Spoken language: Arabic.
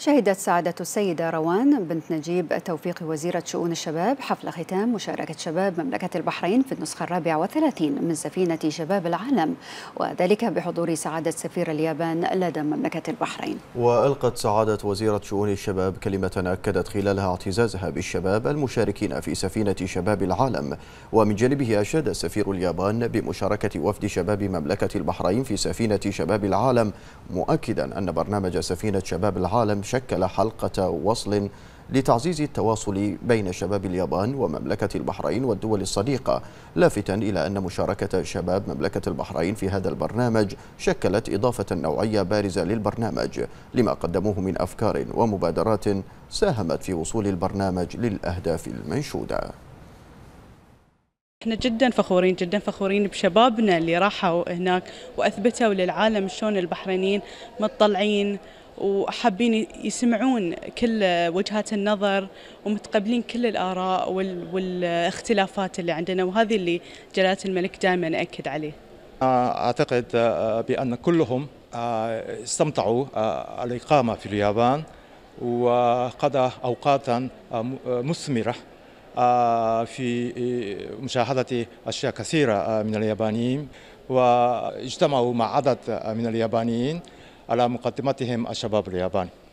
شهدت سعادة السيدة روان بنت نجيب توفيق وزيرة شؤون الشباب حفل ختام مشاركة شباب مملكة البحرين في النسخة الرابعة والثلاثين من سفينة شباب العالم وذلك بحضور سعادة سفير اليابان لدى مملكة البحرين وألقت سعادة وزيرة شؤون الشباب كلمة أكدت خلالها اعتزازها بالشباب المشاركين في سفينة شباب العالم ومن جانبه أشاد سفير اليابان بمشاركة وفد شباب مملكة البحرين في سفينة شباب العالم مؤكدا أن برنامج سفينة شباب العالم شكل حلقة وصل لتعزيز التواصل بين شباب اليابان ومملكة البحرين والدول الصديقة لافتا إلى أن مشاركة شباب مملكة البحرين في هذا البرنامج شكلت إضافة نوعية بارزة للبرنامج لما قدموه من أفكار ومبادرات ساهمت في وصول البرنامج للأهداف المنشودة احنا جدا فخورين جدا فخورين بشبابنا اللي راحوا هناك واثبتوا للعالم شلون البحرينيين مطلعين وحابين يسمعون كل وجهات النظر ومتقبلين كل الاراء والاختلافات اللي عندنا وهذه اللي جلاله الملك دائما اكد عليه. آه، اعتقد آه، بان كلهم آه، استمتعوا الاقامه في اليابان وقضى اوقاتا مثمره آه، في آه، مشاهدة أشياء كثيرة آه، من اليابانيين واجتمعوا مع عدد من اليابانيين على مقدمتهم الشباب الياباني